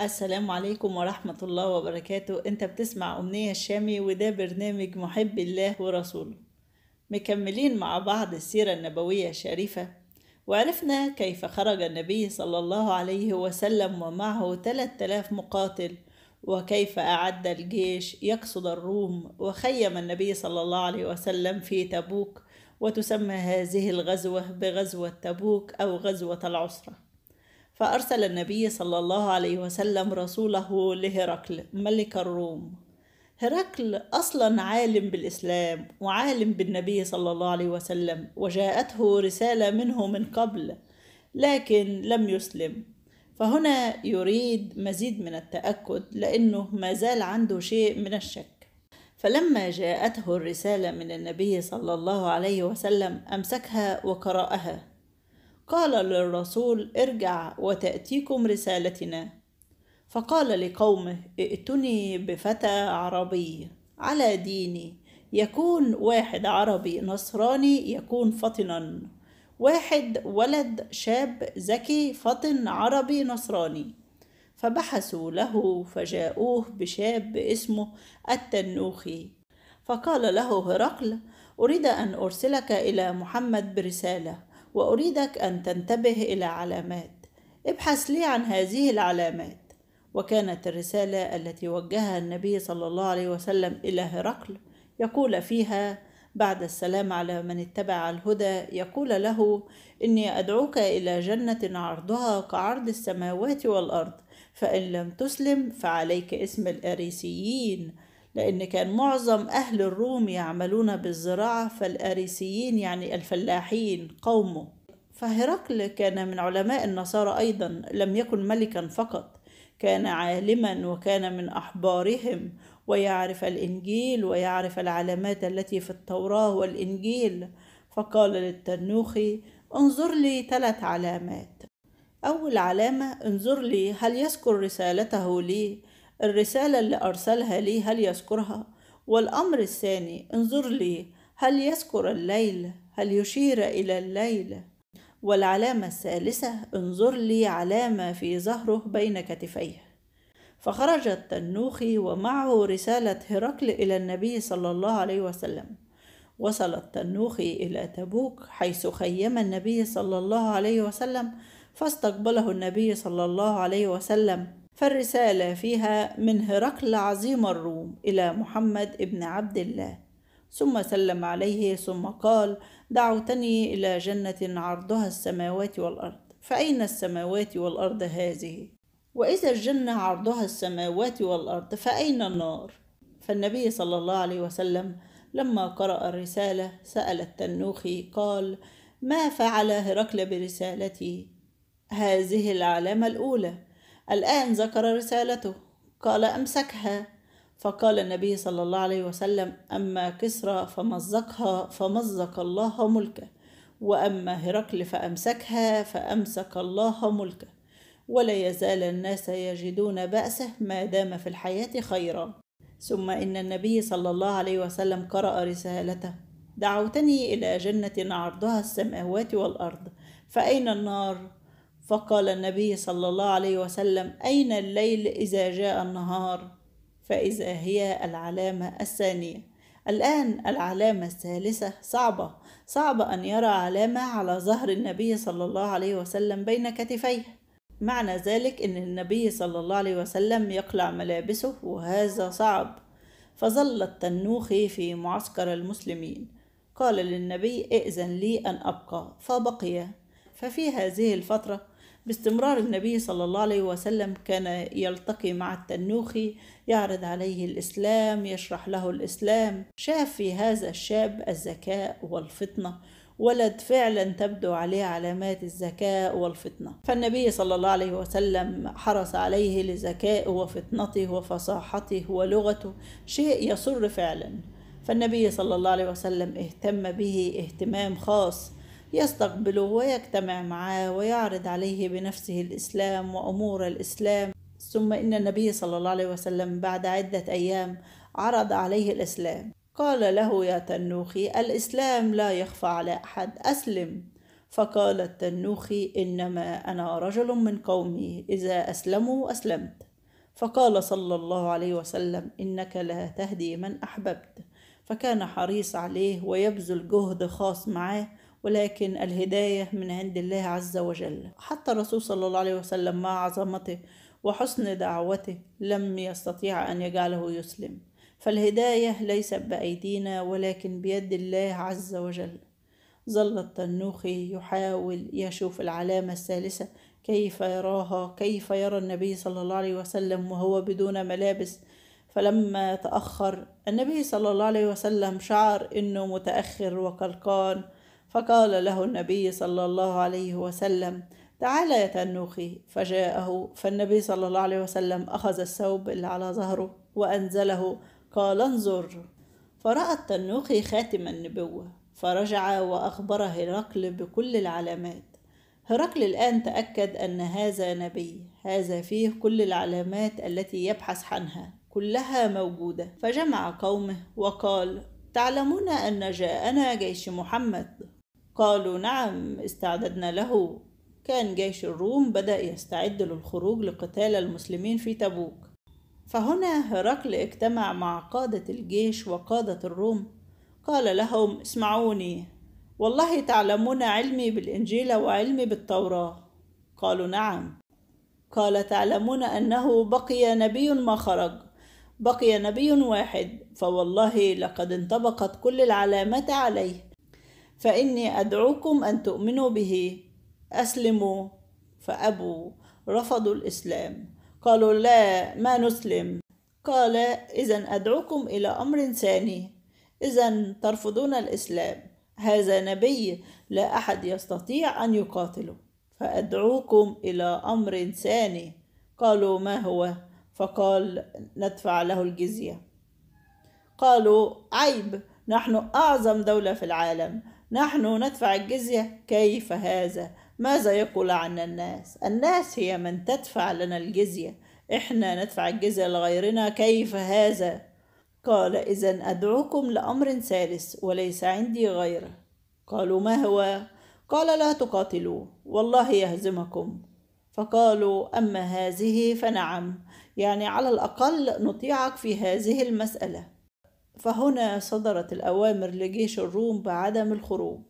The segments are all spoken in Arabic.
السلام عليكم ورحمة الله وبركاته انت بتسمع أمنية الشامي وده برنامج محب الله ورسوله مكملين مع بعض السيرة النبوية الشريفة وعرفنا كيف خرج النبي صلى الله عليه وسلم ومعه 3000 مقاتل وكيف أعد الجيش يقصد الروم وخيم النبي صلى الله عليه وسلم في تبوك وتسمى هذه الغزوة بغزوة تبوك أو غزوة العسرة فأرسل النبي صلى الله عليه وسلم رسوله لهرقل ملك الروم هرقل أصلا عالم بالإسلام وعالم بالنبي صلى الله عليه وسلم وجاءته رسالة منه من قبل لكن لم يسلم فهنا يريد مزيد من التأكد لأنه ما زال عنده شيء من الشك فلما جاءته الرسالة من النبي صلى الله عليه وسلم أمسكها وقرأها قال للرسول ارجع وتأتيكم رسالتنا فقال لقومه ائتني بفتى عربي على ديني يكون واحد عربي نصراني يكون فطنا واحد ولد شاب ذكي فطن عربي نصراني فبحثوا له فجاءوه بشاب اسمه التنوخي فقال له هرقل اريد ان ارسلك الى محمد برساله وأريدك أن تنتبه إلى علامات ابحث لي عن هذه العلامات وكانت الرسالة التي وجهها النبي صلى الله عليه وسلم إلى هرقل يقول فيها بعد السلام على من اتبع الهدى يقول له إني أدعوك إلى جنة عرضها كعرض السماوات والأرض فإن لم تسلم فعليك اسم الأريسيين لأن كان معظم أهل الروم يعملون بالزراعة فالأريسيين يعني الفلاحين قومه فهرقل كان من علماء النصارى أيضا لم يكن ملكا فقط كان عالما وكان من أحبارهم ويعرف الإنجيل ويعرف العلامات التي في التوراة والإنجيل فقال للتنوخي انظر لي ثلاث علامات أول علامة انظر لي هل يذكر رسالته لي الرسالة اللي أرسلها لي هل يذكرها؟ والأمر الثاني انظر لي هل يذكر الليل؟ هل يشير إلى الليل؟ والعلامة الثالثة انظر لي علامة في ظهره بين كتفيه فخرج التنوخي ومعه رسالة هرقل إلى النبي صلى الله عليه وسلم وصل التنوخي إلى تبوك حيث خيم النبي صلى الله عليه وسلم فاستقبله النبي صلى الله عليه وسلم فالرسالة فيها من هرقل عظيم الروم إلى محمد ابن عبد الله ثم سلم عليه ثم قال دعوتني إلى جنة عرضها السماوات والأرض فأين السماوات والأرض هذه؟ وإذا الجنة عرضها السماوات والأرض فأين النار؟ فالنبي صلى الله عليه وسلم لما قرأ الرسالة سأل التنوخي قال ما فعل هرقل برسالتي؟ هذه العلامة الأولى الآن ذكر رسالته قال أمسكها فقال النبي صلى الله عليه وسلم أما كسرى فمزقها فمزق الله ملكه وأما هرقل فأمسكها فأمسك الله ملكه ولا يزال الناس يجدون بأسه ما دام في الحياة خيرا ثم إن النبي صلى الله عليه وسلم قرأ رسالته دعوتني إلى جنة عرضها السماوات والأرض فأين النار؟ فقال النبي صلى الله عليه وسلم اين الليل اذا جاء النهار فاذا هي العلامه الثانيه الان العلامه الثالثه صعبه صعب ان يرى علامه على ظهر النبي صلى الله عليه وسلم بين كتفيه معنى ذلك ان النبي صلى الله عليه وسلم يقلع ملابسه وهذا صعب فظل التنوخي في معسكر المسلمين قال للنبي ائذن لي ان ابقى فبقي ففي هذه الفتره باستمرار النبي صلى الله عليه وسلم كان يلتقي مع التنوخي يعرض عليه الإسلام يشرح له الإسلام شاف في هذا الشاب الذكاء والفطنة ولد فعلا تبدو عليه علامات الذكاء والفطنة فالنبي صلى الله عليه وسلم حرص عليه لذكائه وفطنته وفصاحته ولغته شيء يسر فعلا فالنبي صلى الله عليه وسلم اهتم به اهتمام خاص يستقبله ويجتمع معاه ويعرض عليه بنفسه الإسلام وأمور الإسلام ثم إن النبي صلى الله عليه وسلم بعد عدة أيام عرض عليه الإسلام قال له يا تنوخي الإسلام لا يخفى على أحد أسلم فقال التنوخي إنما أنا رجل من قومي إذا أسلموا أسلمت فقال صلى الله عليه وسلم إنك لا تهدي من أحببت فكان حريص عليه ويبذل جهد خاص معه ولكن الهداية من عند الله عز وجل حتى الرسول صلى الله عليه وسلم مع عظمته وحسن دعوته لم يستطيع أن يجعله يسلم فالهداية ليست بأيدينا ولكن بيد الله عز وجل ظل التنوخي يحاول يشوف العلامة الثالثة كيف يراها كيف يرى النبي صلى الله عليه وسلم وهو بدون ملابس فلما تأخر النبي صلى الله عليه وسلم شعر أنه متأخر وقلقان فقال له النبي صلى الله عليه وسلم تعال يا تنوخي فجاءه فالنبي صلى الله عليه وسلم أخذ الثوب اللي على ظهره وأنزله قال انظر فرأى التنوخي خاتم النبوة فرجع وأخبر هرقل بكل العلامات هرقل الآن تأكد أن هذا نبي هذا فيه كل العلامات التي يبحث عنها كلها موجودة فجمع قومه وقال تعلمون أن جاءنا جيش محمد قالوا نعم استعددنا له كان جيش الروم بدأ يستعد للخروج لقتال المسلمين في تبوك فهنا هرقل اجتمع مع قادة الجيش وقادة الروم قال لهم اسمعوني والله تعلمون علمي بالإنجيل وعلمي بالتوراة قالوا نعم قال تعلمون أنه بقي نبي ما خرج بقي نبي واحد فوالله لقد انطبقت كل العلامات عليه فإني أدعوكم أن تؤمنوا به أسلموا فأبوا رفضوا الإسلام قالوا لا ما نسلم قال إذا أدعوكم إلى أمر ثاني إذا ترفضون الإسلام هذا نبي لا أحد يستطيع أن يقاتله فأدعوكم إلى أمر ثاني قالوا ما هو فقال ندفع له الجزية قالوا عيب نحن أعظم دولة في العالم نحن ندفع الجزية كيف هذا ماذا يقول عنا الناس الناس هي من تدفع لنا الجزية إحنا ندفع الجزية لغيرنا كيف هذا قال إذا أدعوكم لأمر ثالث وليس عندي غيره قالوا ما هو قال لا تقاتلوه والله يهزمكم فقالوا أما هذه فنعم يعني على الأقل نطيعك في هذه المسألة فهنا صدرت الأوامر لجيش الروم بعدم الخروج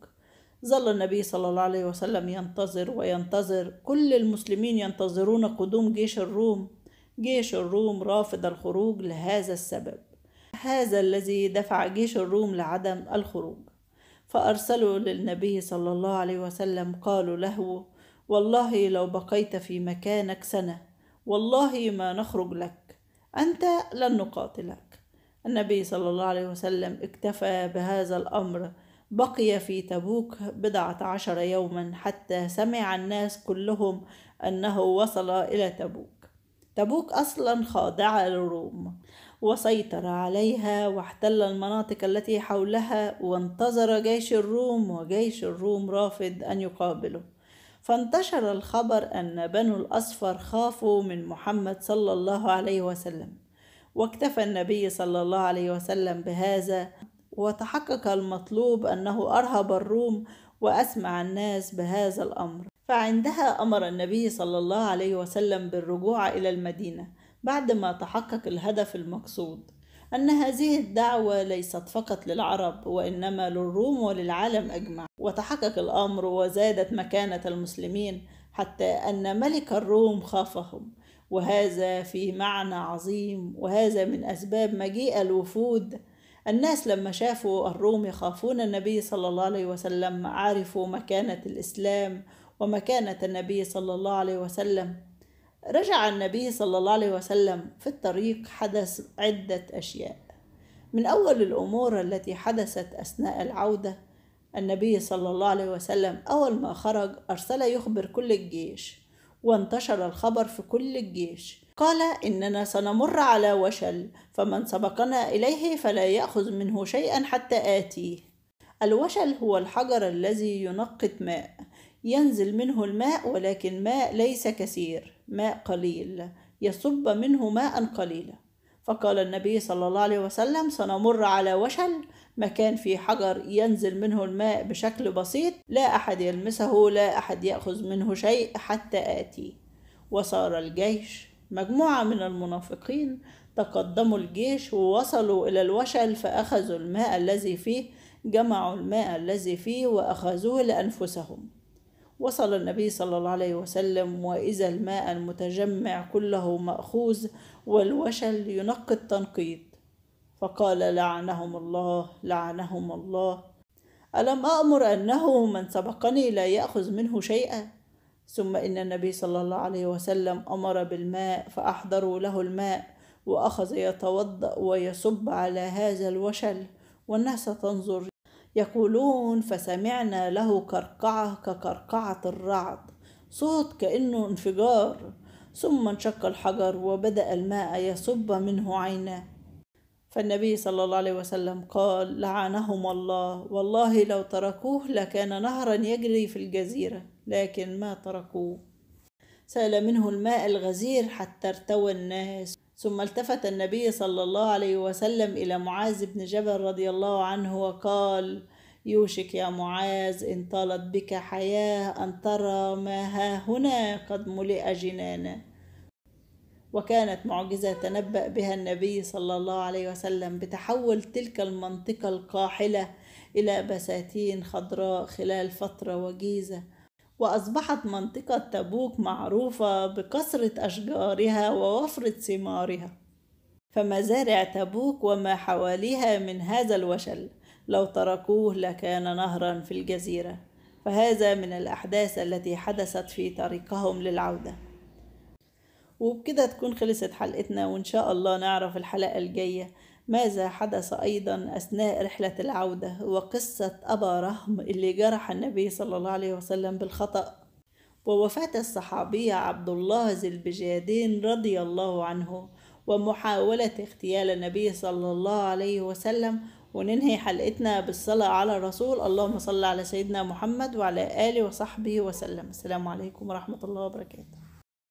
ظل النبي صلى الله عليه وسلم ينتظر وينتظر كل المسلمين ينتظرون قدوم جيش الروم جيش الروم رافض الخروج لهذا السبب هذا الذي دفع جيش الروم لعدم الخروج فأرسلوا للنبي صلى الله عليه وسلم قالوا له والله لو بقيت في مكانك سنة والله ما نخرج لك أنت لن نقاتلك النبي صلى الله عليه وسلم اكتفى بهذا الأمر بقي في تبوك بضعة عشر يوما حتى سمع الناس كلهم أنه وصل إلى تبوك تبوك أصلا خاضعة للروم وسيطر عليها واحتل المناطق التي حولها وانتظر جيش الروم وجيش الروم رافض أن يقابله فانتشر الخبر أن بنو الأصفر خافوا من محمد صلى الله عليه وسلم واكتفى النبي صلى الله عليه وسلم بهذا وتحقق المطلوب أنه أرهب الروم وأسمع الناس بهذا الأمر فعندها أمر النبي صلى الله عليه وسلم بالرجوع إلى المدينة بعدما تحقق الهدف المقصود أن هذه الدعوة ليست فقط للعرب وإنما للروم وللعالم أجمع وتحقق الأمر وزادت مكانة المسلمين حتى أن ملك الروم خافهم وهذا في معنى عظيم وهذا من أسباب مجيء الوفود الناس لما شافوا الروم يخافون النبي صلى الله عليه وسلم عرفوا مكانة الإسلام ومكانة النبي صلى الله عليه وسلم رجع النبي صلى الله عليه وسلم في الطريق حدث عدة أشياء من أول الأمور التي حدثت أثناء العودة النبي صلى الله عليه وسلم أول ما خرج أرسل يخبر كل الجيش وانتشر الخبر في كل الجيش قال اننا سنمر على وشل فمن سبقنا اليه فلا ياخذ منه شيئا حتى اتيه الوشل هو الحجر الذي ينقط ماء ينزل منه الماء ولكن ماء ليس كثير ماء قليل يصب منه ماء قليلا فقال النبي صلى الله عليه وسلم سنمر على وشل مكان فيه حجر ينزل منه الماء بشكل بسيط لا أحد يلمسه لا أحد يأخذ منه شيء حتى آتي وصار الجيش مجموعة من المنافقين تقدموا الجيش ووصلوا إلى الوشل فأخذوا الماء الذي فيه جمعوا الماء الذي فيه وأخذوه لأنفسهم وصل النبي صلى الله عليه وسلم وإذا الماء المتجمع كله مأخوذ والوشل ينقي التنقيط فقال لعنهم الله لعنهم الله ألم أمر أنه من سبقني لا يأخذ منه شيئا ثم إن النبي صلى الله عليه وسلم أمر بالماء فأحضروا له الماء وأخذ يتوضأ ويصب على هذا الوشل والناس تنظر يقولون فسمعنا له قرقعة كقرقعة الرعد صوت كأنه انفجار ثم انشق الحجر وبدأ الماء يصب منه عيناه فالنبي صلى الله عليه وسلم قال لعنهم الله والله لو تركوه لكان نهرا يجري في الجزيرة لكن ما تركوه سال منه الماء الغزير حتى ارتوى الناس ثم التفت النبي صلى الله عليه وسلم إلى معاذ بن جبل رضي الله عنه وقال يوشك يا معاذ إن طالت بك حياة أن ترى ما ها هنا قد ملئ جنانا وكانت معجزة تنبأ بها النبي صلى الله عليه وسلم بتحول تلك المنطقة القاحلة إلى بساتين خضراء خلال فترة وجيزة وأصبحت منطقة تبوك معروفة بكثرة أشجارها ووفرة ثمارها فمزارع تبوك وما حواليها من هذا الوشل لو تركوه لكان نهرا في الجزيرة فهذا من الأحداث التي حدثت في طريقهم للعودة وبكده تكون خلصت حلقتنا وإن شاء الله نعرف الحلقة الجاية ماذا حدث أيضا أثناء رحلة العودة وقصة أبا رهم اللي جرح النبي صلى الله عليه وسلم بالخطأ ووفاة الصحابي عبد الله ذي البجادين رضي الله عنه ومحاولة اغتيال النبي صلى الله عليه وسلم وننهي حلقتنا بالصلاة على الرسول اللهم صل على سيدنا محمد وعلى آله وصحبه وسلم السلام عليكم ورحمة الله وبركاته